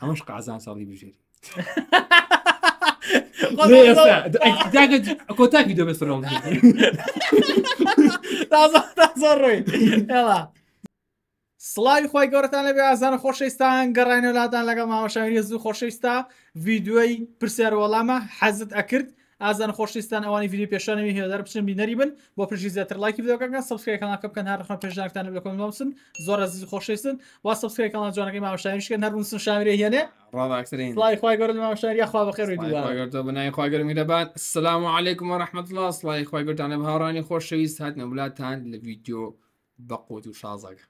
ئەمەش قازان ساڵی بژێری کۆتاکی دۆ بەسەرۆم ڕۆی هێڵا سڵاوی خۆی گەورەتان لەبێ ئازانە خۆشەویستان گەڕینەوەلاتان لەگەڵ ماوەشاوی زوو خۆشەویستا ویددیوی پرسیارەوەڵامە حەزت ئەکرد ئازان خۆشیستان ئەوانی ویدیو پێشانەوە هێدار بچن بینەری بن بۆ پرژی زیاتر لایکی ویدیوکەکان سبسکرایبکانەکە بکەن هەرخۆ پێشداکتان بکەمسن زۆر ئەزیز خۆشەویستن وا سبسکرایبکانە جوانەکەی ماوەشانشکە هەروسن شاوێ هێنێ ڕاکسرین لای خخوای گەورن ماوەشار یاخوا بەخێ بنای خواگەر میدەبات سلام علیکم و رحمت الله سلای خخوای گرتانە بهارانی خۆشەویست هاتنە وڵاتان لە ویدیو بە قوت و شازەکە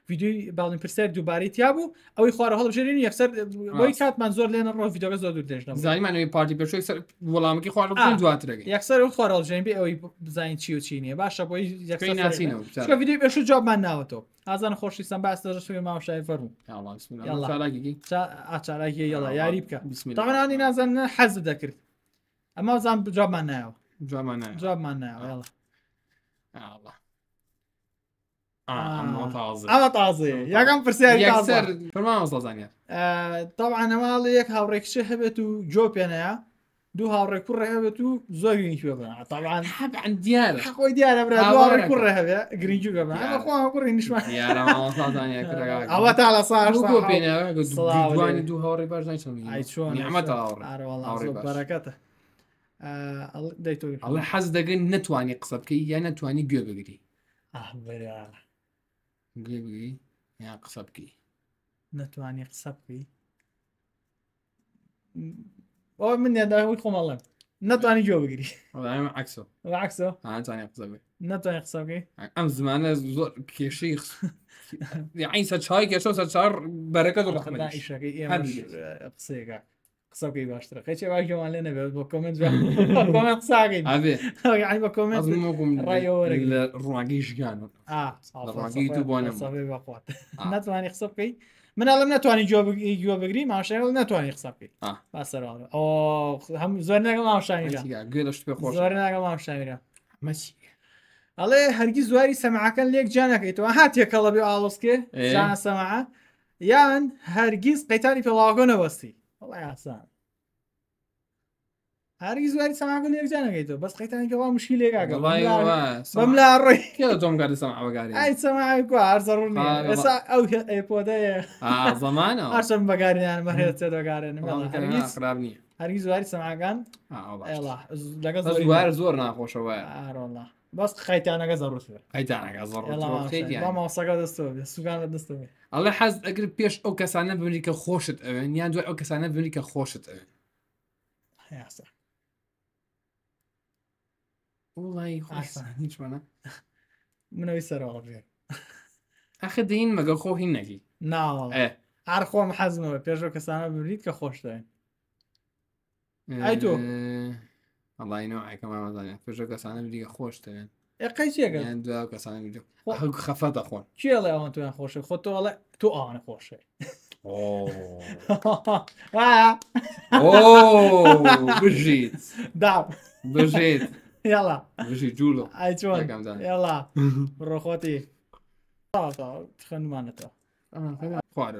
ویدیو بعد پرسر دوباره تیابو او خواره حالا بشه یعنی اکثر وای کات منظور لینا رو ویدیو که زادور دنج نمو زای منو پارتی پرشو اکثر ولام کی خواره کن دو اتر گه اکثر او خواره حالا جنبی او زاین چی و چی نیه باش با اکثر این اسینو چرا ویدیو بشو جاب من نه تو ازن خوش نیستم بس داشت شوی من شای فرمو یالا بسم الله یالا اچارا گی یالا یاریب کا بسم الله طبعا انی نازن حز ذکر اما زام جاب من نه جاب من نه جاب من نه یالا الله ئەمە تازێ یاگەم پرسیار فەرمانزانە تاوا نەماڵ یەک هاوڕێکش هەبێت و جۆ پێنەیە دوو هاوڕێک کوڕ هەبێت و زۆری تاوان دیارە خۆی دیارە برا کوڕ هەبێ گرنج کوڕی نیشمان ئەوە تا لە ساش پێێنەوە دوو هاوڕی باش چۆن ئەمەەکەتە. ئەڵ حەز دەگەن نتوانی قسە بکەی یا نتوانی گوێ بگری Gibgi यहाँ Qasabgi ناتواني قسەبی ئەو من نێداوی خۆمەڵم ناتوانانی جۆ بگیری عکسۆ ام زمان قسەبی ناتوانانی قسەبی ئەم زمانە زۆر کێشەی عین سەر چای کێشە سەر چار بەرەکە قسێگە قسە پێی باشترە خەچێ واگەوان لێ نەبێت بۆ کمنت قساگەین بە کمنتڕایەوەرە لە ڕواگەی ژگان ڕواگەی تو بۆنەخوات ناتوانانی قسە بکەیت مناڵم ناتوانانی گوە بگری ماشایڵ ناتوانانی قسە بکەیت باسەر هەم زۆر نەگەڵ ماشانیرە مەسی ئەڵێ هەرگی زواری سەماعەکەن لێک جانەکەیتەوە هاتیە کەڵە بێ ئاڵسکێ سەماعە یان هەرگیز قەیتانی پێڵاگۆ نەبستی وڵی ئاسان هەرگی زواری سەماکن نێرجانەکەیتەوە بەس قیتانەوە مشکی لێگاگە بەم لا ڕێ تۆم کار سەماگاری سەماکو ئارزڕون ئێسا ئەو ئەیپۆدەیە زمانە ئاشم بەگاریان بەهێت دەگارێن خراب نیە هەرگی زواری سەماگان لەگە زوار زۆر ناخۆشەوە ئاڕۆڵە بەست خیتانەکە زەڕوتێ خیتانەکە زەڕماسەکە دەستەوە سوگانە دەستەوە ئەڵێ حەز ئەگر پێش ئەو کەسانە بنی کە خۆشت ئەوێن یان دوای ئەو کەسانە بنی کە خۆشت ئەوێن وڵی هیچمانە منەوەی سەرڕێ ئەخە دەین مەگە خۆ هی نەگی ناڵ هەر خۆم حەزمەوە پێشەوە کەسانە بریت کە خۆشتێن ئای تۆ وڵی نوعی کەماوەزانێت پێشە کەسانە دیگە خۆش دەوێن قەیتێکن دو کەسانی خەفە دەخۆن کێڵێ ئەوان تویان أنا آه، آه، آه، خوش تۆڵێ تو ئەوانە خۆشێ بژیت أنا بژیت اه بژی اه یاڵا ڕۆخۆتی خوارە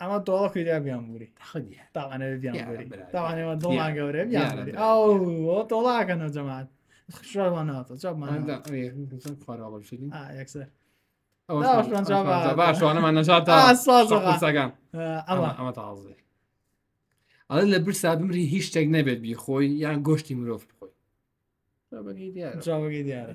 ئەمە دۆڵکی دا بیانبووری تاوانە بیانوریوانەوە دڵان گەورە بیانوری ئەو دۆڵاکەن جەمات خشوان ناتە چاپمانەشانەمانەژاتەگەم ئەمە تازێ ئەڵ لە برسا بمری هیچ شتێک نەبێت بیخۆی یان گۆشتی مرۆڤ بخۆی دیارە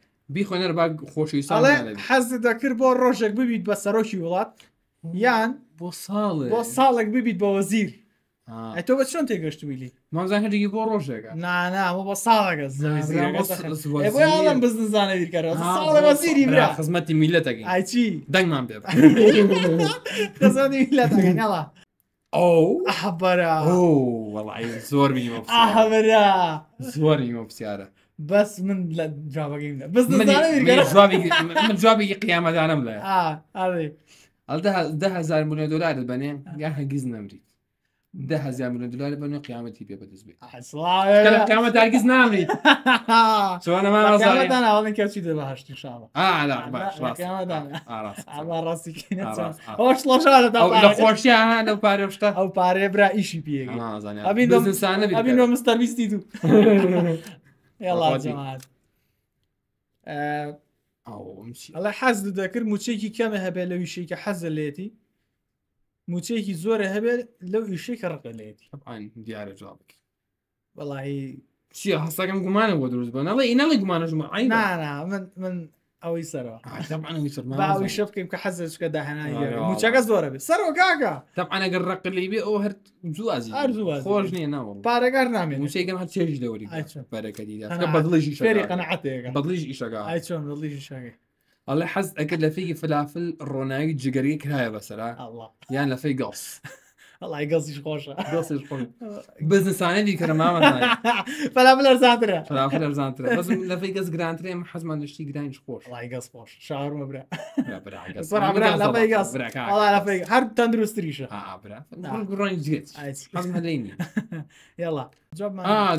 بیخۆنەر با خۆشویساڵێ حەزت دەکرد بۆ ڕۆژێک ببیت بە سەرۆکی وڵات یان بۆ ساڵ بۆ ساڵێک ببیت بە وەزیر تۆ بە چۆن تێگەشتویلی مامزان هەرێکی بۆ ڕۆژێکە نانامە بە ساڵەکە زیڵم بزنزانە بیرکەرە ساڵە وەزیری برا خزمەتی میلەتەکە ئایچی دەنگمان بێ خزمەتیڵا ئەو ئەحبەرە زۆر زۆری مە پسیارە بس من جواب جيمنا بس من جواب من جواب قيامة هذا انا ملا اه هذه ده ده هزار مليون دولار بني آه. يا جزنا امريكا ده هزار مليون دولار بني تي بي بدز بي اصلا قيامت هرگز نامريد شو انا ما نظر قيامت انا اول كيف شي بهشت ان شاء الله اه لا باش راس قيامت انا آه، آه، راس على راسي كنا هوش لو شاله ده او خوش يا انا باري وشتا او باري برا ايشي بيجي اه زاني ابي انسان ابي مستر بيستي تو يلا جماعات آه، او امشي الله حەز دەکرد موچێکی کەمە هەبێ لەو ویشێکە حەزە لێتی موچێکی زۆرە هەبێ لەو ویشێکە ڕقە لێتی دیارە جاڵک بەڵی چی هەستاکەم گومانە بۆ دروست بە نەڵی نەڵی گومانە ژمە من من ئەوەی سەرەوە باوی شە بکەیم کە حەز کەدا هەناچەکەس زۆرە بێت سەرەوە گاگە تەعاەگەر ڕقلی بێ ئەو هەر جوازی خۆش نیە ناوە پارەگار نامێن موسیگەم هە چێژ دەوری پارەکەدی بەڵیژی شێری قەنعاتێک بەڵیژ ئیشەکە چۆن بەڵیژی شەگە ئەڵێ الله ئەگەر اكل فێکی فلافل ڕۆناوی جيجريك هاي بەسەرا الله يعني فێی گڵس. ئەڵی گەڵیش خۆشە بزنسانێکی کە مامە فلا بلەرزانترە فلاەرزانترە لەفی گەز گرانترێ حەزمان لەشتی گرانیش خۆش لای گەس خۆش شار مەبرا هەر تەندروستریشە ڕۆنجێت یڵا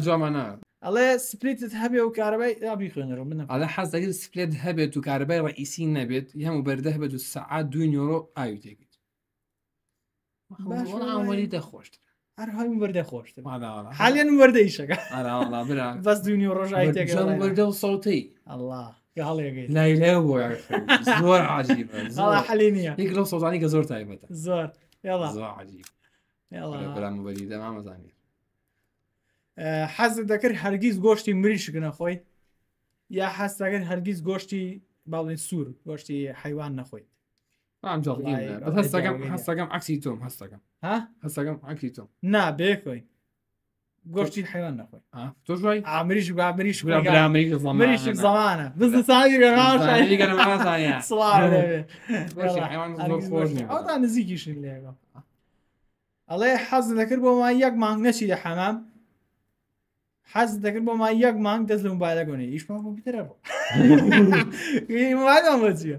جوامانە. ئەڵێ سپلیتت هەبێ و کارەبای یابی خوێنەوە منە ئەلە حەزەگەر سپلێت هەبێت و کارەبای ڕئیسی نەبێت هەموو بەردە هەبێت و سەعات دو نیۆرۆ ئاوی تێکی ئەوەی دەخۆشت هەر هەمی بەردە خۆشت حالیان وەردە ئیشەکە بەس دونی ڕۆژای بەردە و سەوتەی ئەله لای لێ بۆ زۆر عجیب حەلی نیە یک لەو سەزانی کە زۆر تایبەتە زۆر عجیب بەری دەمامەزانانی حەز دەکرد هەرگیز گۆشتی مریشکنە خۆی یا حەستاگەر هەرگیز گۆشتی باڵێن سوور گۆشتی حیوان نەخۆیت هەستەکەم هەستەکەم عکسی تۆم هەستەکەم هەستەکەم عکسی تۆم نا بێکۆی گۆشتی حیوان نخۆی تۆژای ئامریش بابریش ئەمریش زمانە بزساویتان نزیکیشن لێگە ئەڵێ حەز دەکرد بۆ مای یەک مانگ نەچی لە حەمام حەز دەکرد بۆ مای یەک مانگ دەست لە موبایلەگەۆنی ئیشمان کۆمپیوتەرە بۆ چیە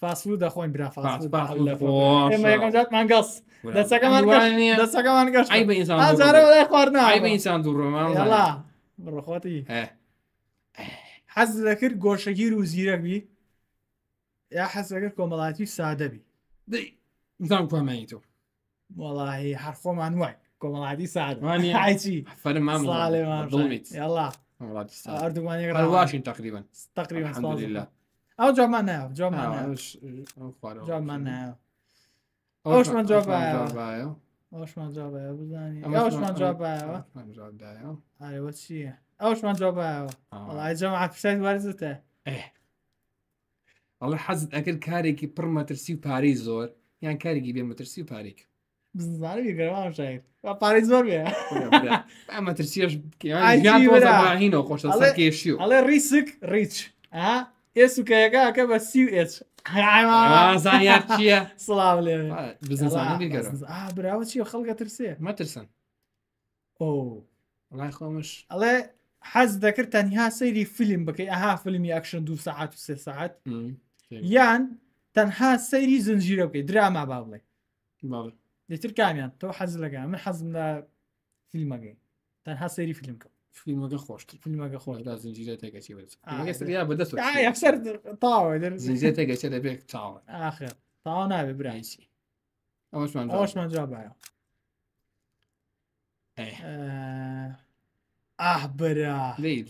فاست فود اخوين بلا فاست فود اما يكون جات من قص دسك من قص دسك من قص عيب انسان اه زارة ولا اخوارنا عيب انسان دور ما يلا برو اخواتي اه. اه. حز لكر گۆشەگیر و زیرەک بی یا حەزەکە کۆمەڵاتی سادە بی دەی انسان کۆمەی تۆ وەڵی هەرخۆمان وای کۆمەڵاتی سادمانیچی فەرمان ڵێمان ڵیت یاڵا هەردووانێک تقريبا تقريبا الحمد لله I'll drop mine now. Drop mine now. I'll quite drop mine now. Oshman drop bio. Oshman drop bio. بزنی. Oshman drop bio. Oshman drop bio. أيوة چیه؟ Oshman drop bio. والله جمع فشت برزته. إيه. والله حزت أكل كاريكي برما ترسي باريس زور. يعني كاريكي بيرما ترسي باريك. بزنی گرما شاید. و پاریز زور بیا. اما ترسیش که من جان تو خوش است که شیو. الله ریسک ریچ. ها؟ ئێسوکەیەکە کە بە سی ئێچ زانیار چییە سڵاو لێ براوە چی خەڵگە ترسێ مەترسن ئۆڵای خۆمش ئەڵێ حەز دەکرد تەنها سەیری فیلم بکەی ئەها فلمی ئەکشن دو ساعت و سێ ساعت یان تەنها سەیری زنجیرە بکەی دراما با بڵێ دەتر کامیان تۆ حەز لەگە من حەزم لە فیلمەگەی تەنها سەیری فیلم کە فیلمەکە خۆشتر فیلمەکە خۆش دا زنجیرە تێگەچی بێتیا بەدەست یەکسەر تاوە زنجێ تێگەچە دەبێت چاوە ئاخر تاوا نابێ برایسی ئەوشمان جا باە ئاه بەرا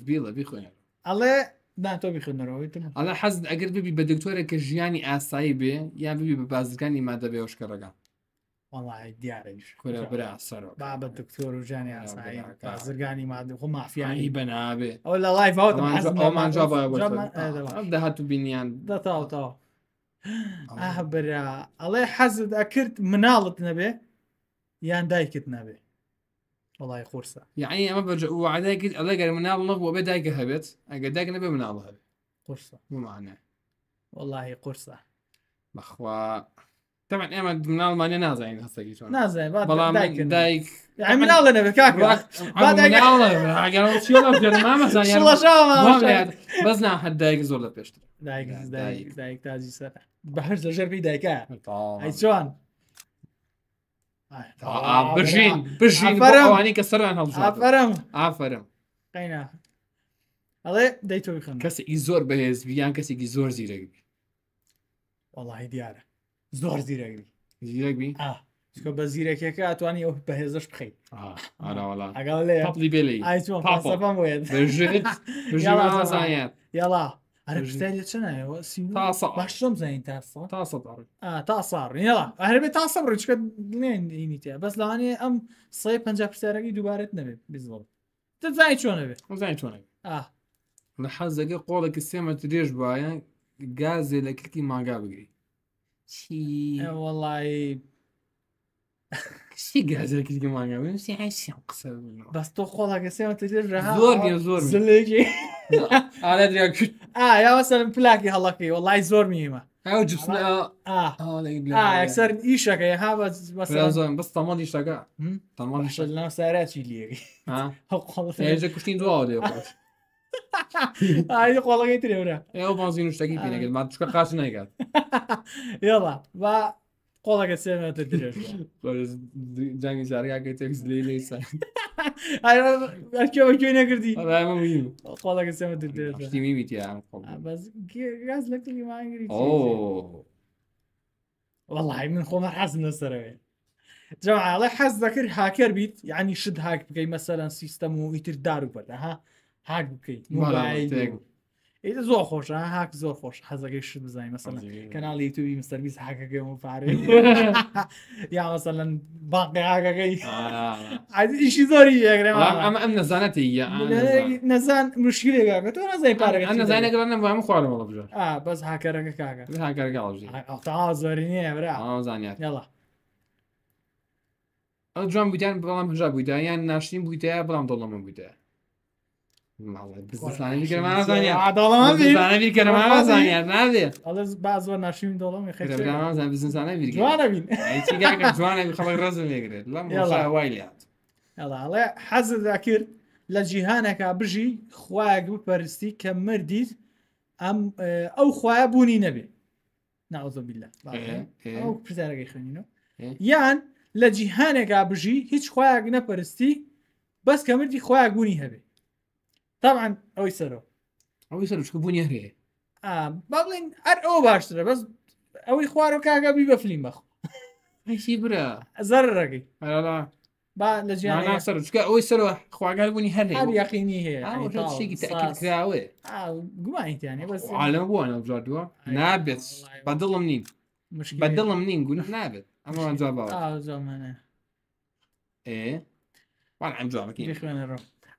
بیڵە بیخوێن ئەڵێ ناتۆ بیخێنەرەوەیتم ئەڵە حەز ئەگەر ببی بە دکتۆرە کە ژیانی ئاسایی بێ یا ببی بە بازرگانی مادەبێ شکەڕگان وڵی دیارەش برا بابە دکتۆر و ژانی ئاسایی زرگانی مادە خۆ مافیانی بەنابێ ئەو لە ده ئەومانجاهات و بینیان دەتاوتەوە برا ئەڵێ حەزت ئەکرد مناڵت نەبێ یان دایکت نەبێ وڵی خورسە یعنی يعني ئەمە بەج وعادایکرد ئەڵێ گەر مناڵ نەب بۆ بێ هبت هەبێت ئەگە دایک نەبێ مناڵ هەبێ قورسە ومانە والله قورسە بەخوا طبعا ايما من المانيا نازع يعني هسه نازع بعد دايك يعني من الله نبي كاكا بعد من الله قالوا شو ما مثلا يعني والله شو ما بس نا نعم، حد دايك زول بيشتغل نعم، دايك دايك دايك تاجي بحر زجر لجربي دايكا هاي شلون آه، آه، برجين آه، برجين قوانين كسرنا عن هالزول عفرم عفرم قينا هذا دايتو بخن كسي يزور بهز بيان كسي يزور زيرك والله دياره زۆر آه. زیرەگری زیرەک آه. چکە بە زیرەکەکە ئەتوانی ئەو بەهێزش بخیت آه، یاڵا باشم زین تا ساڕ هەرێ تا سەڕ چکە دڵێنینی تیا بەس لەوانێ ئەم سێ پ پرسیارەکەی دووبارەت نەبێت بزڵ دەزای چۆنەبێت زای چۆنێت لە حەزەکە قۆڵێکی سێمە درێژ باە گازێ لە کردی ماگا بگریت شي والله شي قاعد كي مانجا وين شي عايش اقسم بالله بس تاخذها قسيمه زور زورمي زور زليكي انا ادري اه يا مثلا بلاكي هلاكي والله زورمي ما او جبسنا اه اه اه اكثر ايشك يا هذا بس بس طمان ايشك طمان ايشك لا سارات شي ليه ها هو خلص يجي كشتين دوا ولا ئاین قۆڵەکەی ترێورە ئێوە بازین شتەکی پێنەگەت ما چکە قاس نایگات یڵا با قۆڵەکە سێنێتە درێژ جانگی جاریاکە تێکس لی لی ئەکەوە گوێ نەگردی قۆڵەکە سێمە درێژتیمی بیتیان گاز لەکتلی ماگری وەڵی من خۆمە حەزم لەسەرەوەێ جاڵی حەز دەکرد هاکەر بیت یعنی شت هاک بکەی مەسەرەن سیستەم و ئیتر دار و بەدەها بله، بله، حق خوش مۆبایل زۆر خۆش هاک هزاگه خۆش بزنی مثلا بزانین یوتیوبی مستر بیز مستەرمیز اگه و پارێ یا مثلا باقی هاکەکەی ئیشی زۆری ئەگرێ ئەمە ئەم نەزانەتی نەزان مشکلێکە تۆ نزای پارەکە نزانێک نم خوارەوە بژ اگه هاکەرەکە کاکە هاکەرگەڵژی نیه نیە برا زانیات یڵە ئەو جوان بودیان بەڵام هژا بوویدایان ناشتین بوویتە بوده باز ناشیم دڵمی خێزانە حەزدا کرد لە جیهانەکە بژی خوایەک و پەرستی کە مردیت ئەم ئەو خوایە بوونی نەبێ ناوزۆبیلا پرزارەکەی خوێنینەوە یان لە جیهانێکا بژی هیچ خوایەک نەپەرستی بەس کە مردی خوایە گوونی هەبێ طبعا اويسرو اويسرو شكون هري آه بابلين ار او باشترا بس اوي خوارو كاكا بي بفلين بخو اي شي برا زرقي لا لا با لجيان انا صار شكا اوي سرو قال بوني هري هذه يقيني هي اه يعني وش شي تاكيد كراوي اه انت يعني بس آه، على هو انا بجدوا نابت بدل منين مشكله بدل منين قول نابت اما ما جاب اه زمانه ايه وانا عم جوع اكيد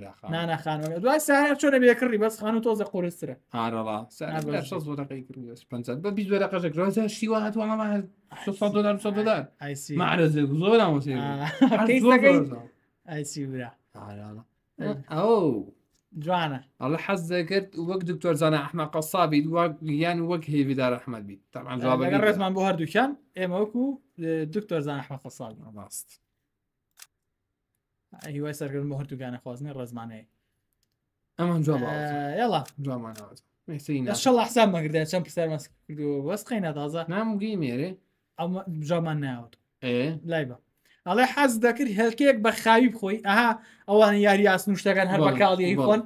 نه نه خانوی دوای سعی میکنه بیا کری بس خانو تو از خورست ره هر الله سعی میکنه شصت دلار کی کری بس پنجاه دلار بیست دلار کجا کری بس شیوا هات وام مال صد دلار صد دلار ایسی معرضه گذاشتن هم وسیم کیست کی سی برا هر الله او جوانا الله حس ذکر وقت دکتر زن احمد قصابی وقت یان یعنی وقت بی در احمد بی طبعا جواب میدم اگر رسمان بوهر دوشن اما او کو دکتر زن احمد قصابی ماست هیوای سەرگرم بۆ هەردووگانە خوازنی ڕزمانەیە ئەمان جوڵ حساب مەگردا چەند پرسەر مەس وەستقی نەدازە نامگی مێرێ ئەمە بژامان ناوت لای بە ئەڵێ حەز دەکرد هەلکێک بە خاوی بخۆی ئەها ئەوان یاری یاسن شتەکان هەر بە کاڵی خۆن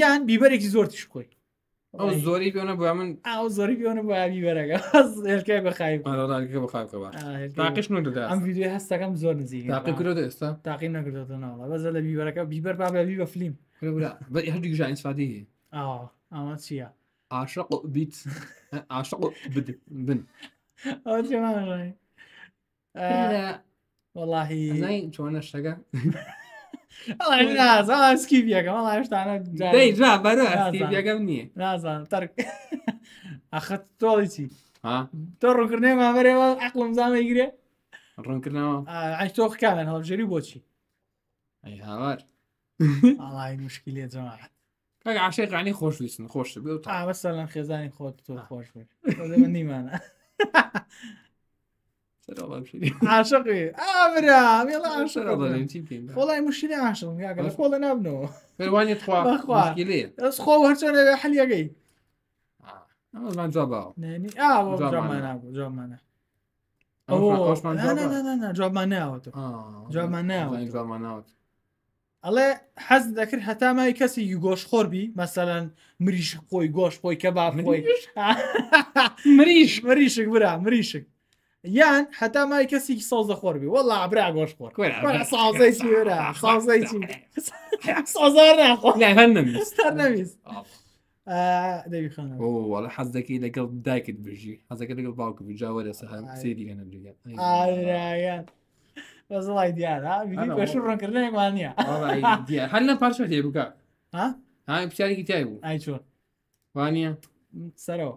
یان بیبەرێکی زۆرتیش بخۆی ئەو زۆری بێنە بۆ من ئەو زۆری بێنە بۆ ئاوی بەرەگە هەلکای بەخای ڕێکەکە بخای تاقیش ندا ئەم ویدیو هەستەکەم زۆر كرو تاقی کرد ئێستا تاقی نەکردێتە ناڵە بەزە لە بیبەرەکە بیبەر لا بە فلیم هەردی گژ ئینسفادی ئا ئەمە چییە؟ عاشق بيت عاشق بن وەڵی چۆنە شتەکە سکیپەکەمەڵێکەم نییە نازان ئەخەت تۆڵی چی تۆ ڕوونکردێ مامەرێەوە عقلم زانەیگرێ ڕوونکردنەوە ئەی تۆ خکانن هەڵژێری بۆچی هاوار ئاڵی مشکلێ جەماعات عشقانی خۆش ویستن خۆش بێت تا بەسەر لەم خێزانی خۆت تۆ خۆش نیمانە. عاشقی ئامرای مشتری عاشم یاگەل خۆڵە نابنەوە پێوانی خوا هەرچۆن لەوێ حەلیەکەی جامانناوت ئەڵێ حەز دەکرد هەتا مای کەسی گۆش خۆربی مەسەەن مریش خۆی گۆش خۆی کە با خۆی مریش مریشک برا مریشک یان حتا مای کەسێکی ساز دەخۆر بی وەڵ عبرا گۆش خۆر سازەی چرا سازەی سازار ناخۆ نەویست دەویخانەوەڵە حەزەکەی لەگەڵ دایکت بژی حەزەکە لەگەڵ باوکە بجاوەرە سە سێدیگە نەبرگەن بەزڵی دیارە ڕۆنکردنێکمان نیە هەر لە پارشە تێبکە ها پرسیارێکی تای بوو ئای چۆن وانە سەرەوە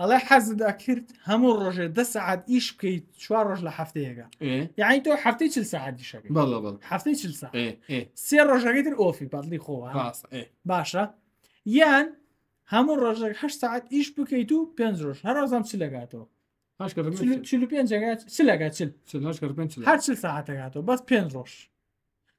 ئەڵێ حەزدا کرد هەموو ڕۆژێ ده سعات ئیش بکەیت چوار ڕۆژ لە هەفتەیەەکە یعنی تۆ هەفتەی چل سعاتی شەکە هەفتەی چل سا سێ ڕۆژەکەی تر ئۆفی بەڵی خۆوە باشە یان هەموو ڕۆژێک هە سعات ئیش بکەیت و پێنج ڕۆژ هەر ڕۆزم چ لەگاتەوە هەر چل ساعتەکاتەوە بەس پێنج ڕۆژ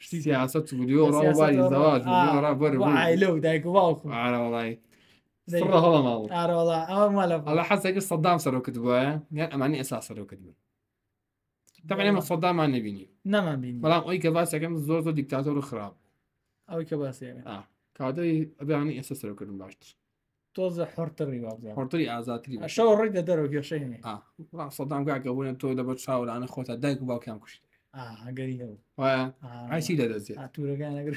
سیاست بودیۆ ڕاوباری زەواج وعیلە و دایک و باوکمەڵی ئەڵە حەزێکی سەدام سەرۆکت بووە ما ئەمانی ئێسا سەرۆکت بوو تەمەێمە سەدامان نبینی نەمان بین بەڵام ئەوی کە باسەکەم زۆر زۆر دیکتاتۆر و خراپ ئەوی کە باسی کادەی ئەبیانی ئێستا سەرۆکردن باشتر تۆزە حرتری ريد ئازاتری يا شيخ اه صدام قاعد گاگەبوون تو لە بە انا خۆتا دايك باو كان كشي گەری ئاسی لە دەزیێت تورەکانەگر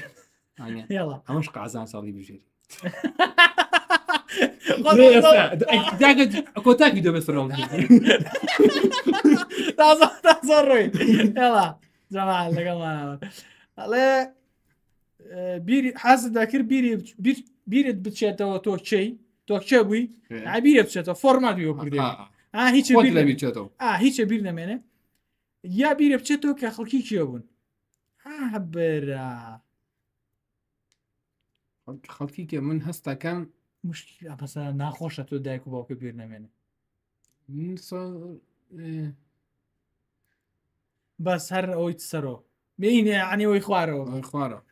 ئەمە قازان ساڵی بژێری کۆتاکی دەبێتەوە ڕۆی هێڵا جەمان لەگەڵڵێ بیری حەزت داکرد بیرت بچێتەوە تۆ چەی تۆ کچە بووی عبیرە بچێتەوە فۆرمات کردی هیچ لە بچێتەوە هیچە بیر نامێنێت یا بیرە بچێتەوە کە خەڵکی کێ بوون هەبرا خەڵکی کێ من هەستەکەم مشکل ئەپەس ناخۆشە تۆ دایک و باوکە بیر نامێنێ بەس هەر ئەوی سەرۆ بینێ عنیەوەی خوارەوە خوارەوە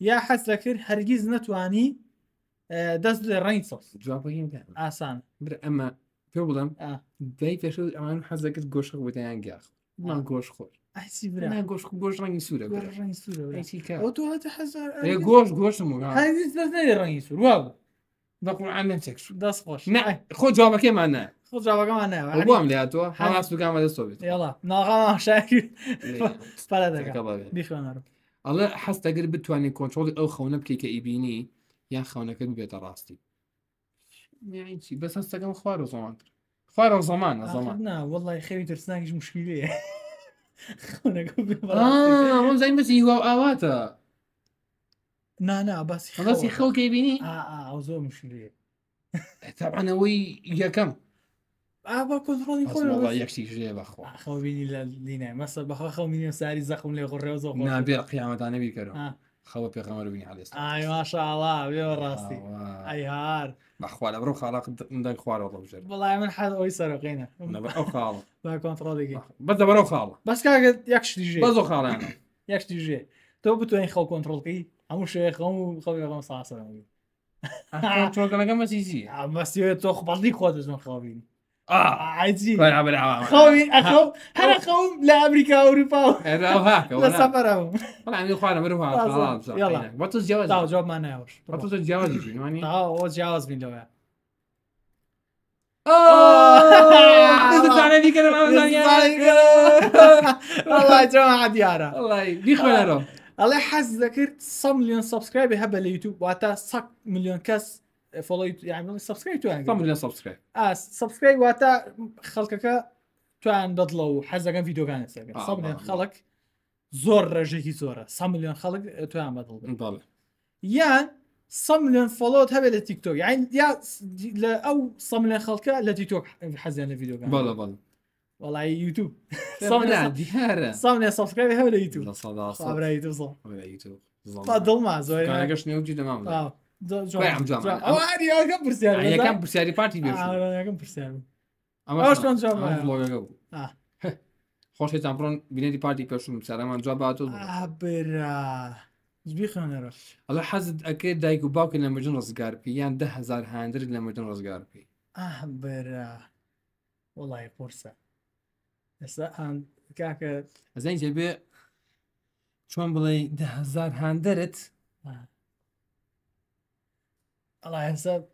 یا حس لکر هرگیز نتوانی دست در رنگ سوس جواب کیم که آسان بر اما پی بودم دی فشل من حس لکر گوش خوب بودن یعنی گرخ من گوش خور احسی برا نه گوش خوب گوش رنگی سوره برا گوش رنگی سوره برا ایچی که او تو هاته هزار ای گوش گوش مو هرگیز دست نه در رنگی سور واو بقول عمم تکش دست خوش نه خود جواب کیم من نه خود جواب کم من نه او بو هم لیه از تو کم و دست رو بیتو یلا ناغم هم شکر فلا دکم بیخوانه رو ئەڵێ حەستەگر بتوانین کۆنتترۆلی ئەو خەونە بکەی کە ئیبینی یان خەونەکە بێتە آه، ڕاستی چی بس هەستەکەم خوار و زمان خوارە زمانە زمان وڵی خەوی ترسناکیش مشکیلەیە زای بەسی هیوا ئاواتە نانا خەڵی خەڵکی بینی زۆر مشکلەیە تاانەوەی یەکەم آبا راضی خۆ یەکسی ژێ بەخۆ خەبینی لە دینای مەسە بەخ خەمینی ساری زەخم لێ آن نابێ قیامەتانە بیکەەوە خەوە پێخەمەر بینی هەڵێست ئاشاڵا بێ ڕاستی ئەیهار بەخوا لە بڕۆ خاڵق دەنگ خوارەوە برو بەڵای من حەز ئەوی سەرقینە ئەو خاڵ با کۆنتڕۆڵێکی بەدە بەرەو خاڵ بەس کاگەت یەکشتی ژێ بەزۆ خاڵیان یەکشتی ژێ تۆ بتوانین خەڵ کۆنتڕۆڵکی هەموو شێ خەم و خەڵەکەم ساسەرەوەی چۆکەەکەم مەسیزی مەستی تۆ خبڵی خۆ دەزم خاڵبینی اه عجيب خوي اخوم هلا اخوم لامريكا واوروبا اه لسفرهم طبعا اخوانا من هو خلاص يلا بتتجاوز لا إيه. جواب ما ناوش بتتجاوز شو يعني اه هو اه من لو والله يا جماعه دياره والله يخوي آه. الله يحز ذكرت صم مليون سبسكرايب هبه اليوتيوب واتا صك مليون كاس فڵی یان سبسکرای توان سبسکرای سبسکرای واتە خەڵکەکە توان دەدڵە و حەزەکەم یددیوگانێت سەبێن خەڵک زۆر ڕێژێکی زۆرە سە میلیۆن خەڵک تویان بەدڵ یان سە توك فڵۆت هەبێت لە تیکتۆک یا لە ئەو سە میلیۆن خەڵکە لە تیکتۆک حەزیان لە یددیوگان بەڵ وڵی یوتوب دیارە ساێ سفکاری هەو لە یوتوب دڵما زۆر گەشتنی دەمام یەکەم پرسیاری پارتی خۆشتان بڕۆن بینێتی پارتی پێشم سارامان جواب باتۆبیخانەرە ئەلا حەزت ئەکەی دایک و باوکە لە مەجن ڕزگارپی یان دههزار هاندر لە مەجن ڕزگارپی وڵی پرسە ئێستا کاکە ئەزانجێ بێ چۆن بڵێ دههزار هاندرت الله ينسب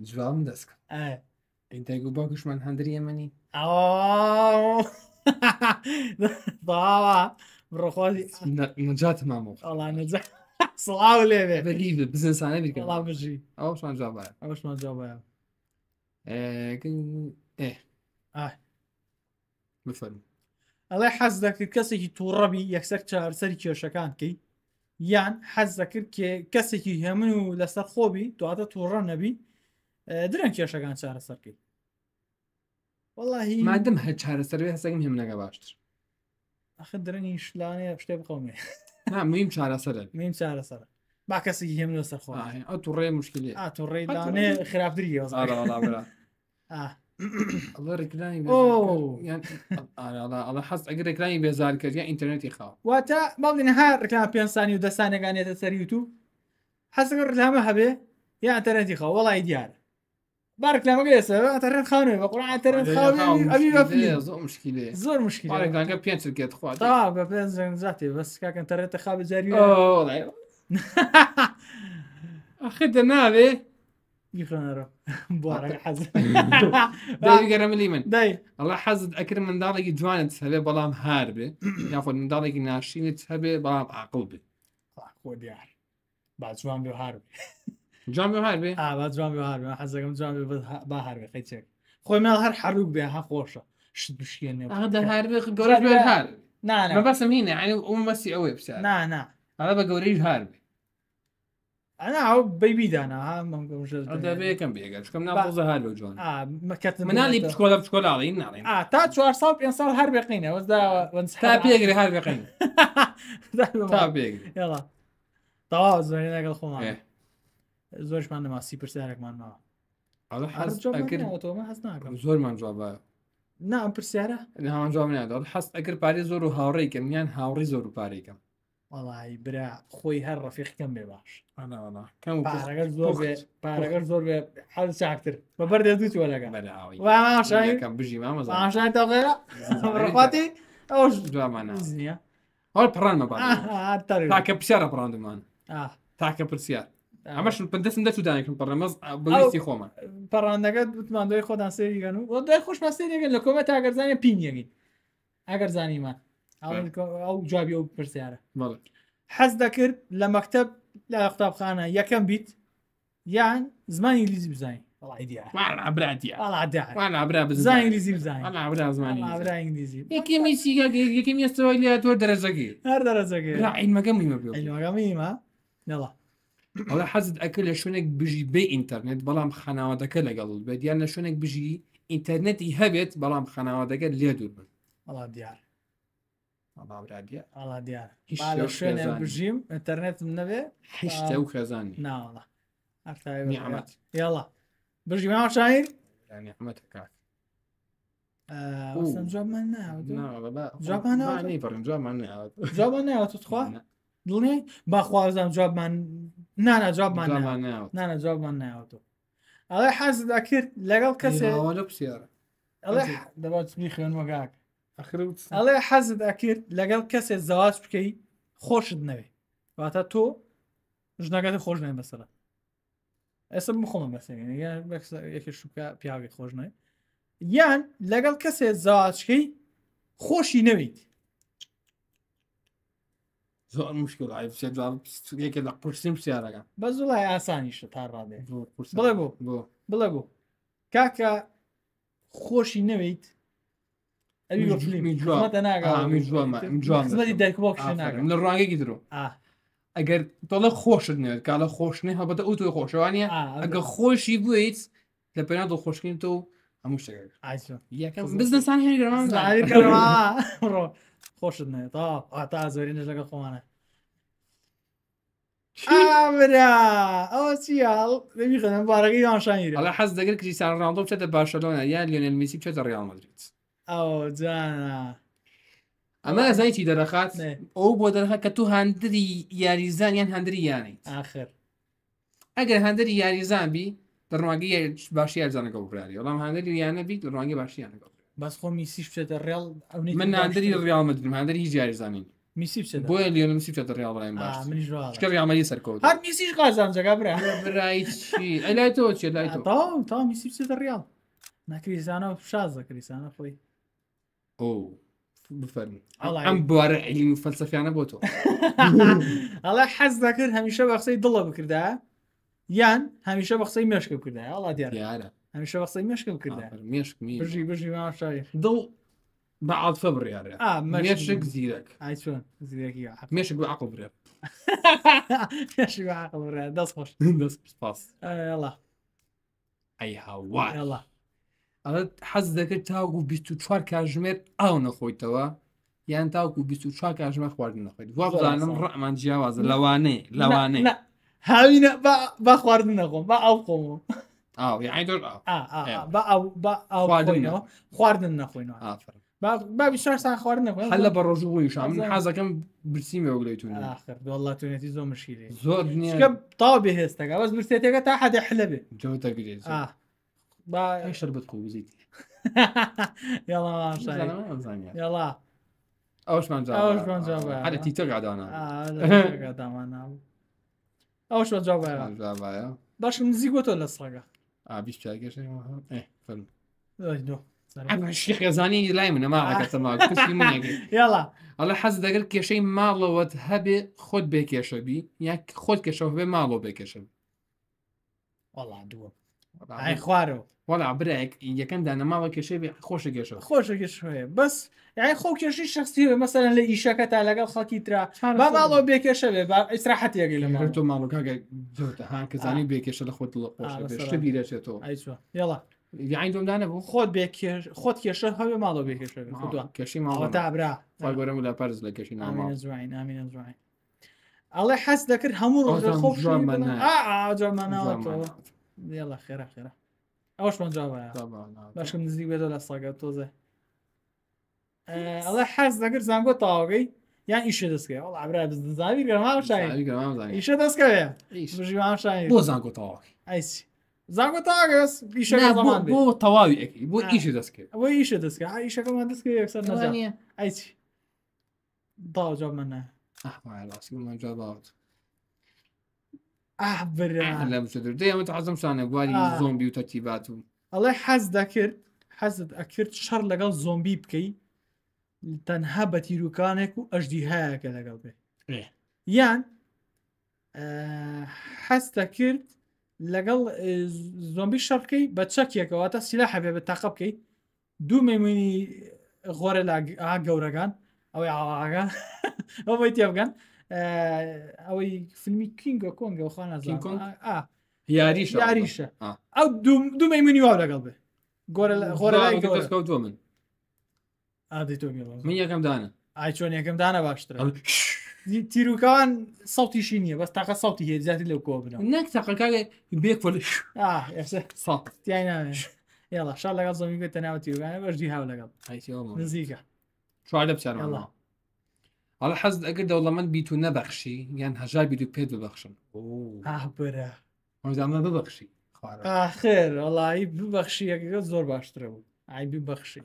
جواب دەست ئەیدەگو باکوشمان هەندری ئەمەنی داوا بڕخوازیجات مامۆڵانە سڵاو لێ بەگی بزنسانە بیکەڵا بژی ئەوشمان جاب ئەوشمان جاب بفەرم ئەڵێ حەز دەکرد کەسێکی تووڕەبی یەکسەر چارسەری کێشەکان کەیت یان حەز دەکرد کەسێکی هەمن و لەسەر خۆبی دواتە تووڕە نەبی درەن کێشەکان چارەسەرکەیت وڵی مادەم هە چارەسەروێ هەسەگم هێم نەگە باشتر ئەخ درنی شلانەیە شتێ بخەومێ نامیم چارەسەر میم چارەسەر با کەسی هێم لەسەر خۆ ئە تووڕێ مشکلی ئا تووڕێ خراپدری الله رکلانی یان لاحست ئەگە ڕێکلانی بێزارکردیا ئینتەرنێتی خاوە واتە ماڵی نەها ڕکلا پێ سانی و دەسانەکانێتە سەر یوتوب حەسەکە ڕلامە هەبێ یا ئەتەرەتی خاوە وڵی دیارە بارکلامەکە ئێستا زور مشكله بە قڕان ئەتەرن خاوی زۆر مشکیل زۆر مشکیلگە پێ کرد زاتي بس كاك انترنت بەسکاکەن زاري اوه والله ئەخ دەناوێ گیفرانەرە بوارەکە حەز گەرە ملی من الله حز حەزت من منداڵێکی جوانت هەبێ بەڵام هار بێ یاخۆ منداڵێکی ناشینت هەبێ بەڵام عقل بێ خۆ دیار باجوان بێ هار جوان بيو هار اه بعد جوان بێ حز كم جوان بيو با هار بێ خەچێک خۆی مێڵ هەر حروک بێ ها خۆشە شت بشکێنێ هار بێ گەورە هار نعم ما بس ئەو يعني ام بس نا نا نعم بە گەورەی هار بێ انا بەیبی دانا دەبێ کەم بێگە چکەم ناوزە هالو جۆن منالی بچکۆلە بچکۆلاڵی اه تا بيقري يلا پێ ساڵ هەر الخوان زوج پێگری ما سي بيرس زۆری لەگەڵ ما زۆرشمان نەماسی پرسیارێکمان اوتو ما جوابە نام زوج هاوان جواب نادات هەست ئەگەر پارێ زۆر و هاوڕێکم یان هاوڕی زۆر و پارێکم وڵی برا خۆی هەر ڕەفیقکەم بێ باش پارەگەر زۆر بێ حەز چاکتر بە بەر دێ دوو وەلەگەن بەداوەشانەکەم بژی مامەشان تاغێرەڕقاتی ئەوش دوامانە هەڵ پڕانمە تاکە پرسیارە پڕاندمان تاکە پرسیار ئەمەش پندەسم دەچ دانێکم پڕەمەز بەستی خۆمە پەڕاندەکە دوتمان دوی خۆدان سێریگەن و دای خۆشمە سێریگەن لە کۆمە تاگەرزانە پینیەگی ئەگەر زانیمان ئەو جوابی ئەو پرسیارە حەز دەکرد لە مەکتب لە قوتابخانە انا بیت یان زمانی لیزی بزانین تۆ دەرەزەگی هەر دەرەزەگەیمەگەمە انا ئەوە حەزت ئەکە لە شوێنێک بژی بێ ئینتەرنێت بەڵام خاناوەدەکە لەگەڵ بێت یان لە شوێنێک بژی ئینتەرنێتی هەبێت بەڵام خاناوەدەکە لێ دوور بن دیار ئاڵا دیار شوێنە بژیم ئەتەرنێت نەبێ هیچتە و خێزانانی ناوەڵە ئەمەت یاڵە بژی ماوەشایر ئەمەت کات جوابمان ناوە دڵێ باخوازان جوابمان نانە جوابمان نانە جوابمان ناوەتۆ ئەڵێ حەزدا کرد لەگەڵ کەسێ پسیارە ئەڵێ دەبات می خوێن وەگاک ئەڵێ حەزت ئەکرد لەگەڵ کەسێک زەواز بکەی خۆشت نەوێ واتە تۆ ژناگەتی خۆش نێ بەسەرە ئێستا بخۆمە بەس یەکی شوکە پیاوی خۆش نێ یان لەگەڵ کەسێ زەواچکەی خۆشی نەویت زۆر مشکل یەکێ لە پرسیم پرسیارەکە بە زوڵای ئاسانیشە تا ڕادێ بڵێ بۆ بڵێ بۆ کاکە خۆشی نەویت ڕانگەگیتر ئەگەر دەڵە خۆشت نوێت کاڵە خۆشنێ هەبەتە ئەو توی خۆشەوانە ئەگە خۆشی بێیت لە پێنا دڵ خۆشکین تۆ هەموو شتەکەبزنسان هێگرمان خوش نێت تا زۆرینە لەگە خۆمانە نمیخوام حەز دەگەر سر چته باشەلۆنە یا لیونل میسی چته ڕیال مادرید؟ ئەو جانە. ئەمە زایتی دەرەخات ئەو بۆ دەرخە کە تو هەندری یاریزان یان هەندری یانیت آخر ئەگەر هەندری یاریزان بی دەڕواگی باشی یاریزانەکە وکراریی بەڵام هەندری یانە بیت ڕوانگی باشیانەکە بەس خۆ میسیش بچێتە ڕێڵ من ناندری ڕیامەدرم هەندری هیچ یاریزانین میسی بۆ لیۆنم سی بچێتە ڕیاڵڕێن باشکە ڕامەی سەرکەوت هەر میسیش قازانجەکە برا برایشی ئەلای تۆ چێ لای تا تا میسی بچێتە ڕیاڵ ناکریزانە شازە کریسانە خۆی اوه بفرمي الله ئەم بوارە عیلم و فەلسەفیانە بکرده یان همیشه حەز دەکرد هەمیشە بە قسەی دڵە بکردا یان هەمیشە بە میشک مێشک بکردا ئەڵا دیارە هەمیشە بە قسەی مێشک بکردا مێشکمی بژی بژی دڵ بە عاتفە بڕیاێ مێشک زیرەک میشک بە عقل دست خوش دست خوش پاس ئەڵە وای هاوا ئەڵە ئەڵەت حەز دەکرد تاوکو 24 کاژمێر ئاو نەخۆیتەوە یان تاوکو 24 کاژمە خواردن نەخۆیت وا بزانم ڕەمان جیاوازە لەوانەیە لەوانەیە هاوینە با خواردن نەخۆم با ئاو قۆمەوە. خواردن نخۆینەوە بابیشار سا خواردن نەخۆین هەل لە بە ڕۆژ بۆی شام حەزەکەم برسیمە وڵاتونێتی زۆر مشیری زۆر تا بێهێستەکە بەس برسێتەکە تا حەدە حلە بێ جۆ دەگرێت باي شربتكم زيد يلا ما مشاني يلا اوش ما نجاوب اوش ما نجاوب على تي تقعد انا تقعد انا اوش ما نجاوب ما نجاوب باش نزيق ولا للصراقة اه بيش بشاقة شيء ايه فل دو الشيخ غزاني لا يمنى ما عكس ما يلا الله حز دقل كشي مالو وتهبي خود بكشبي ياك خود كشوه مالو شبي والله دوب خوارەوە وەڵا برایك یەکەمدا نەماڵە کێشەی خۆشە گەشە خۆشە گەشێ بەس یای خۆ کێشی شخصی مەسەرەن لە ئیشەکە تا لەگەڵ خەکی ترا باڵەوە بێکێشە بێ ئیسراحەت یەگەی لە مەێت تۆ ماڵۆکەگەهان کەزانی بێکێشە لە خۆت لە خۆشە بیرەچێتەوە یڵە یاین دۆمدانە بوو خۆت بێکێش خۆت کێشە هەوێ ماڵۆ بێکێشە کەشی ماڵەوە تابرا گەرم لە پەرز لە کەشی نامە زوای نامینە زوای ئەڵێ حەز دەکرد هەموو ڕۆژە خۆ ژۆمانەوە خير خير یاڵە خێرا خێرا ئەوش منجاوە باشم نزیک بێتە لە ساگە تۆزە ئەڵە حەز دەگر زانگۆ تاواگەی یان ئیشە دەستکە ئەڵ ئابرا بزنزاوی گەماشایشە دەستکەوێ بۆ زانگۆ تاواکی ئایسی زانگۆ تاگەس پیشە زمان بۆ تەواوی ئەکی بۆ ايش دەستکرد ئەوە ئیشە دەستکە ئیشەکەمان دەستکە یەکسەر جاب ئایسی داوجا منە ئەحمای لاسی منجا باوت ئەمت حەزم شانە گواری زۆمبی و تەتیباتون ئەڵێ حەز دەکرد حەزت ئەکرد شەر لەگەڵ زۆمبی بکەی تەنها بە تیرروکانێک و ئەشدیهەیەکە لەگەڵ بێ یان حەستە کرد لەگەڵ زۆمبی شەڕکەی بە چەکێکەوەتە سیلا حەبێ بە تاقە بکەی دوو مێمونی غۆرە گەورەکان ئەوەی ئاواگان ئەوەی تێبگەن ئەوەی فیلمی کینگۆ کۆنگە خۆنا یاریش یاریشە ئەو دومەی منی وا لەگەڵ بێ گۆرە خۆرەکەوتۆ من ئادی تۆ من یەکەم داە ئای چۆن یەکەم داە باشتر تیرروکان ساوتیشی نیە بەس تاقە ساوتی هەیە زیاتی لەو کۆبنەوە نەک تاقەکە بێکفلش یاڵە شار لەگەڵ زەمی بێتە ناوە تیرروکانە بەشدی هاو لەگەڵ نزیکە چوار لە بچار حالا حەزت ئەگەر دەوڵەمەند بیت و نەبەخشی یان هەژای بیت و پێت ببەخشن ئەمە ببەخشی آخر وڵی ببەخشیەکەەکە زۆر باشترە بوو ئای ببەخشی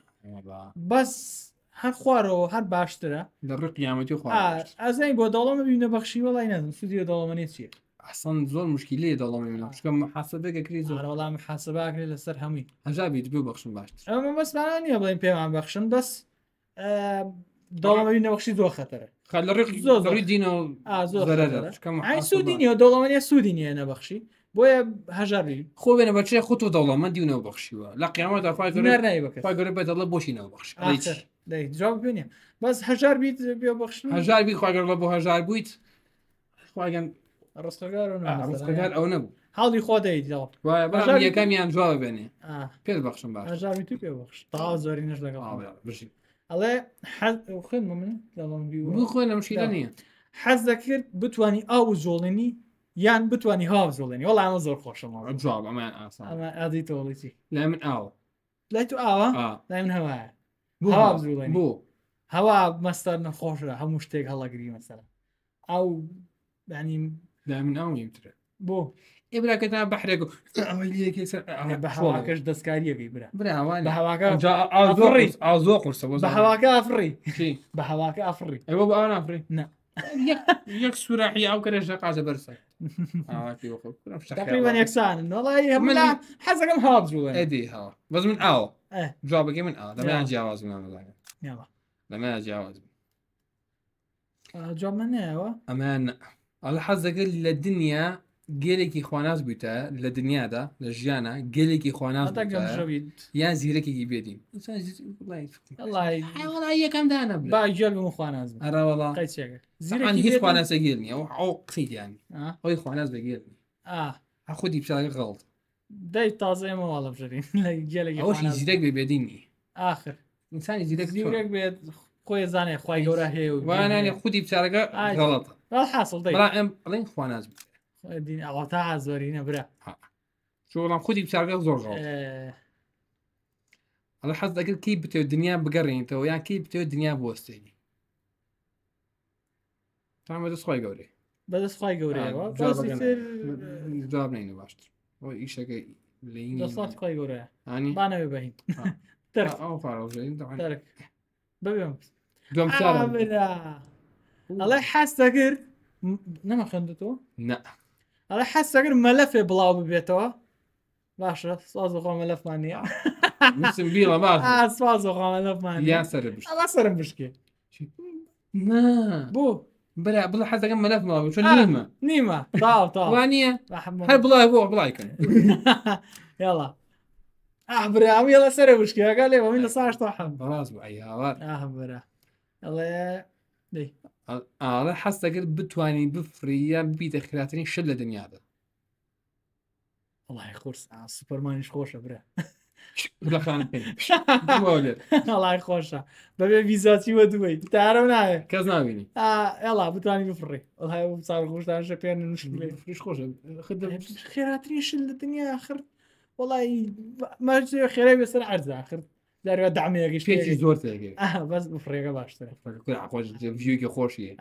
بەس هەر خوارەوە هەر باشترە دەڕق یامەتی خوار ئەزای بۆ دەڵەمە بینە بەخشی وڵی نەزم سودیە دەڵەمەێ چیە ئەسان زۆر مشکلی دەڵامشکم حسبێکەکری زۆر وەڵام حسباکری لەسەر هەمووی هەژابیت ببەخشم باشتر ئەمە مەسانە بڵێن پێمان بەخشن بەس داڵەمەوی نەوەخشی زۆر خەتەرە خەلڕی سودینی و سوودی نیە دەوڵەمەنیە سوودی هجر نەبەخشی بۆیە هەژاری خۆبێنە بەچێ خوت و دەوڵەمەندی و نەوبەخشیوە باید الله پاگەرە بەدەڵە بخش نه جواب بو هجر هەژار بیت بی یه هم جواب بخشم بخشم هجر تو بخش تا زۆری نش ئەڵێ من خوێنە حەز دەکرد بتانی ئاو زۆڵێنی یان بتانی هاو زۆڵێنی وەڵامە زۆر خۆشەمەڵیتەوەڵی لا من ئاوە لای تو ئاوە لای من هەوایە هەموو شتێک هەڵەگری یعنی لا من ئێ برا کە تا بەحرێک بەکەش دەستکاریەبی برا بە هەواکەڕی ئا زۆ بحواكا افري هەواکە ئافری بە هەواکە ئافری ئەوە بە ئەوان ئافری نه یەک سوراحی ئەو کەێژە قازە بەرسە یەکسان حەزەکەم هاڵ ئەدی هاوە بەز من ئاوە جوابەکە إيه، من ئا دەمەیان جیاواز نامەزانێت دەمە اواز آه، جواب منەوە أيوة. ئەمان ئەل الحظ لە للدنيا گەلێکی خواناز بوویتە لە دنیادا لە ژیانە گەلێکی خواناز یان زیرەکێکی بێدی یەکەمدانە باخواناز هیچ خواناسە گێل نیە ئەو قیدیانی ئەوی خواناز بەگێل خودی پیاگە غڵت دای تازەمە واڵە بژین لە گەلێکی زیرەک بێ بێدینی آخر ئینسانی زیرەک زیرەک بێت خۆی زانێ خی گەورە هەیە وانانی خودی پیاگە غڵەت حاصل ئەم بڵین خواناز بێت دین ئەڵاتا زورينا برا چۆڵام خودی بچارگە زۆر ئەڵە حەز دەکرد کی بتێ دنیا بگەڕێنیتەوە یان کی بتێ دنیا بستێنی تا بەدەستخوای گەورەی بەدەستخوای گەورەیەوەین باشتر ئیشەکە لەخوای گەورەیە بانەوێ بەین ببێم ئەڵی حەستەگرت نما خندتو؟ نعم ale hasager melefy byłaby to. باشە سواز خۆمە لە فانیا سواز يا سلام فانیان سلام سرم بشکێ بو بلا بڵ حەزەکەم مەلەف ماوە چۆن نیمە نیمە تاوانە هەر بڵای يا بڵایکن یاڵا ئابرام لە سرە بشکێگە لێ من لە ساشتا حەم بەڕاز بوو يا ئەڵێ ئاڵە حەز دەگەر بتانی بفریە بیتە خلاتنی شل لە دنیادا وڵی خۆرس سوپەرمانیش خۆشە برە خۆڵی خۆشە بەبێ ویزاتی وە دوی تارە نایە کەس ناوینی ئەڵا بتانی بفڕی ساڵ خۆشدان شە پێیان نوش فریش خۆشە خێراتری شل لە دنیا خرد وڵی مەرج خێرا بێسەر ئەرزا خرد دەرو دامێگەش پێی زۆر بەس بفرێگە باشترەویکی خۆشی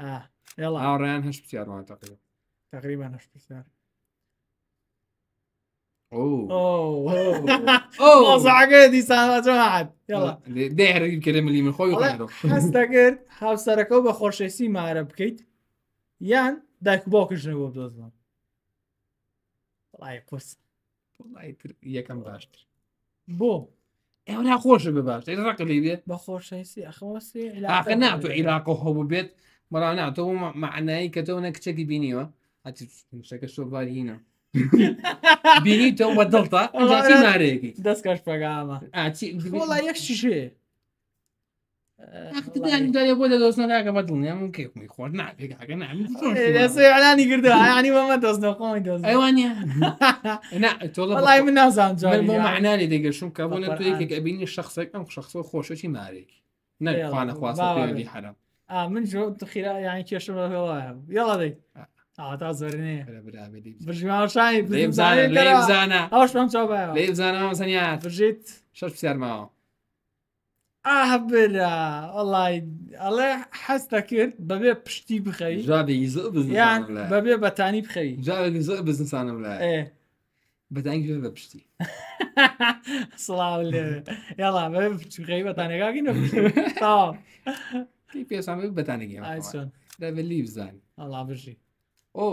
ئاڕیان هەش پرسیاروان تقریبا تقریبا هەش پرسیار زاگە دیسانات دەرەگیر کرێ ملی من خۆی هەستەگەر هاوسەرەکە بە خۆشەسی مارە بکەیت یان دایک باکشنەوە بدۆزمان قس یەکەم باشتر بۆ ئێوە إيه، ناخۆشە بباش ڕقلی بێ بە خۆشەویستی ئەخۆسی عقە ناتۆ عیراقۆ هۆ ببێت بەڵام ناتەوە معنایی کە تۆ نە کچەکی بینیوە ئەتیشەکە شۆبارینە بینی تۆ بە دڵتە نارێکی دەست کەش پگامە یەک شیشێ يعني بودا دوسنا حاجه بدلنا ممكن يكون يخورنا عليك حاجه نعمل يصير علاني قردو يعني ما دوسنا قومي دوسنا ايوان يا نا تولى والله من ناس عم جاي مو معناه لي دقل شو كابون تو هيك قابيني شخصك ام شخصه خوش شي مارك نا اخوانا خواسه في حرام اه من شو تخيرا يعني كي شو الله يلا دي اه تازورني برجمع شاي ليه بزانا ليه بزانا اوش بمشوا بقى ليه بزانا مسنيات برجيت شو بسير معه آه والله بشتي ئابرا وڵی ئەڵێ حەستە کرد بەبێ پشتی بخەی یان الله بەتانی بخەی زۆر بزنسانم لە بەتانگی بە پشتی سڵاو لێ یاڵا بە پچخەی بەتانێکاگی نە پێسان بەتانێکی لە لی بزان الله بژی ئۆ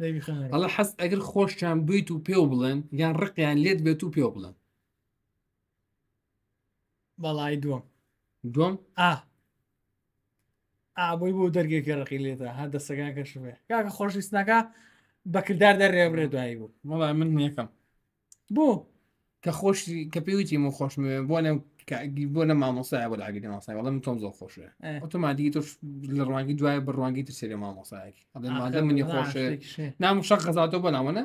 ئەڵە حەست الله حس بیت خوش كان بيتو بيوبلن يعني رق يعني ليت بيتو بيوبلن بەڵی دووەم دوم ئا ئابووی بۆ دەرگێکی ڕقی لێتە ها دەستەکان کەش بێ کاکە خۆشیستنەکە بەکردار دەرێبرێ دوایی بوو مەڵای من یەکەم بۆ کە خۆشی کە پێویی مو خۆش بۆ نێم بۆ نە مامۆسای بە لاگەی ماسای بەڵم تۆم زۆر خۆشە ئۆتۆمادی تۆش لە ڕوانگی دوای بڕوانگی تر سێری مامۆسایکی من خۆش نام شەق غەزاتەوە بەناوەە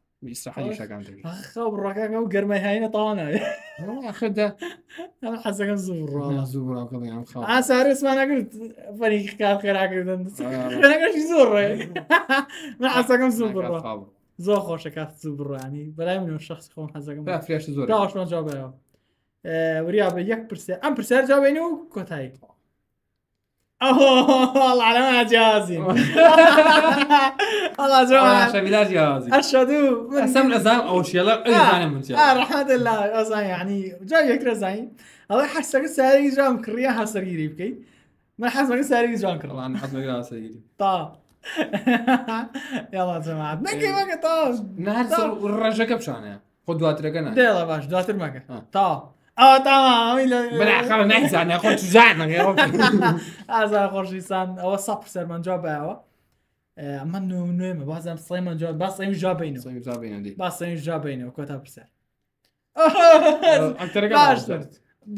صراحه جيب شاك عندك خبرك انا وقر ما هاينا طانا والله خدها انا حاسك نزور والله زور وكذا يعني خلاص انا آه، صار اسمع انا قلت فني كان خير عقل آه، انا قلت زور ما حاسك نزور زور خوش كات زور يعني بلا من الشخص خوم حاسك لا فلاش زور لا شلون جاوب وريا بيك برسال ام برسال جاوب انه كوتاي والله على ما جهازي والله جماعة بلا جهازي اشهدوا اسم الازام او شيء لا اي الازايم آه، من اه الحمد لله ازاي يعني جاي يكر ازايم الله حسك ساري جام كريا حسك يري بكي ما حسك ساري جام كريا والله حسك جام ساري يري طاب يلا جماعة نكي مكة إيه. طاب نهار الرجا كبشانة خذ دواتر كنا ديلا باش دواتر مكة آه. طاب آه تمام بالاخره نگذن خودشو زن از خورشیسان او صبر سر من جا او آه، اما نو نو ما بازم صیم من جا بس این جا بینو صیم جا بینو دی بس این جا بینو کتا بسر اكثر باش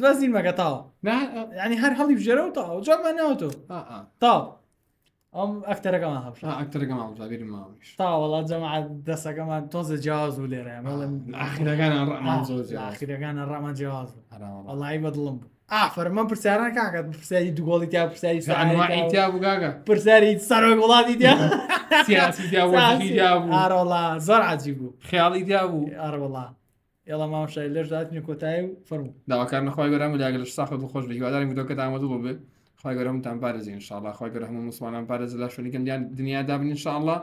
بس ما قطعه نعم، يعني هر حالي بجرو طاو جا ما نوتو اه اه طاو ام اكتر كمان مش اه اكتر كمان جماعه متابعين ما مش طا والله جماعه دسا كمان توز جواز ولا ريم والله اخر جانا الرقم آه. جواز اخر جانا الرقم جواز والله عيب ظلم اعفر آه، من برسارنا كاكا برساري دغولي تيا برساري يعني ساري انواع تيا بو كاكا برساري سارو غولاتي تيا سياسي تيا وجهي تيا بو ار والله زار عجيبو خيالي تيا بو ار والله يلا ما مشى ليش داتني كوتاي فرمو دعوا كان اخوي برامو لاقل الصاحب الخوش بيقعد على مدوكه تعمدوا به خی گەورە هەمتان پارێزی انشاءله خی گەورە هەموو مسلمانان پارێز لە شوێنیکەم دنیا دابن انشاءله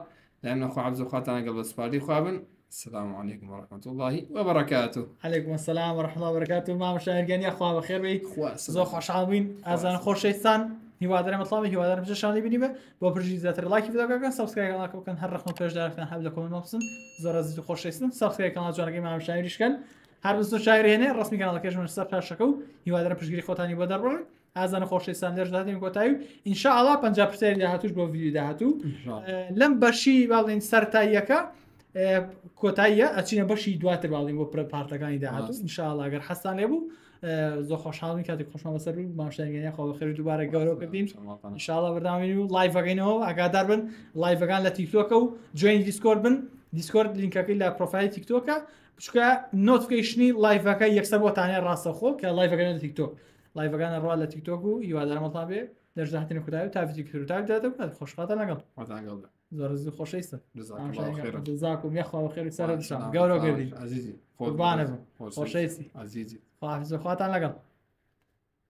لأنه خو عبد خواتان قبل سباردي خوابن السلام عليكم ورحمة الله وبركاته عليكم السلام ورحمة الله وبركاته ما مشاهدين يا أخوة بخير بي زو خوش عالمين أزان خوش شيطان هوادارم اطلاعی هوادارم چه شانلی بینیم با پرژی زیاتر لایک ویدیو کردن سابسکرایب کانال کردن هر رقم پیش دارن هم دکمه مبسن زار از تو خوش هستن سابسکرایب کانال جان گیم هم شایریش کن هر بزن شایری هنه رسمی کانال کشمن سر پرشکو هوادارم پشگیری خودتانی با در برن ئازانە خۆشەویستان لەش دادیم کۆتایی ئینشاءڵا پ پرسیار داهاتوش بۆ ویددیو داهاتوو لەم بەشی باڵێن سەرتاییەکە کۆتاییە ئەچینە بەشی دواتر باڵین بۆ پرە پارتەکانی داهاتوو ئینشاءڵاگەر حستان لێ بوو زۆ خۆشحاڵی کاتی خۆشمان بەسەر مامشتەنگەنی خۆ خێر دووبارە گەورەکە بیم انشاءڵا بەداوین و لایڤەکەینەوە ئاگادار بن لایڤەکان لە تیکتۆکە و جوین دیسکۆر بن دیسکۆرد لینکەکەی لە پرۆفایلی تیکتۆکە بچکە نۆتفکەیشنی لایڤەکە یەکسەر بۆ تانە ڕاستەخۆ کە لایڤەکەن تیکتۆک لایڤەکان ڕوا لە تیکتۆک و هیوادارمەڵام و دەرجاتنی خداوی تافتی کردتاک دەدەکات خۆشقاتە لەگەڵ زۆر خۆشەویستە زاکم یخوا سر سەر گەورە گەری عزیزی خۆبانە خۆشەویستی عزیزی خواافزخواتان لەگەڵ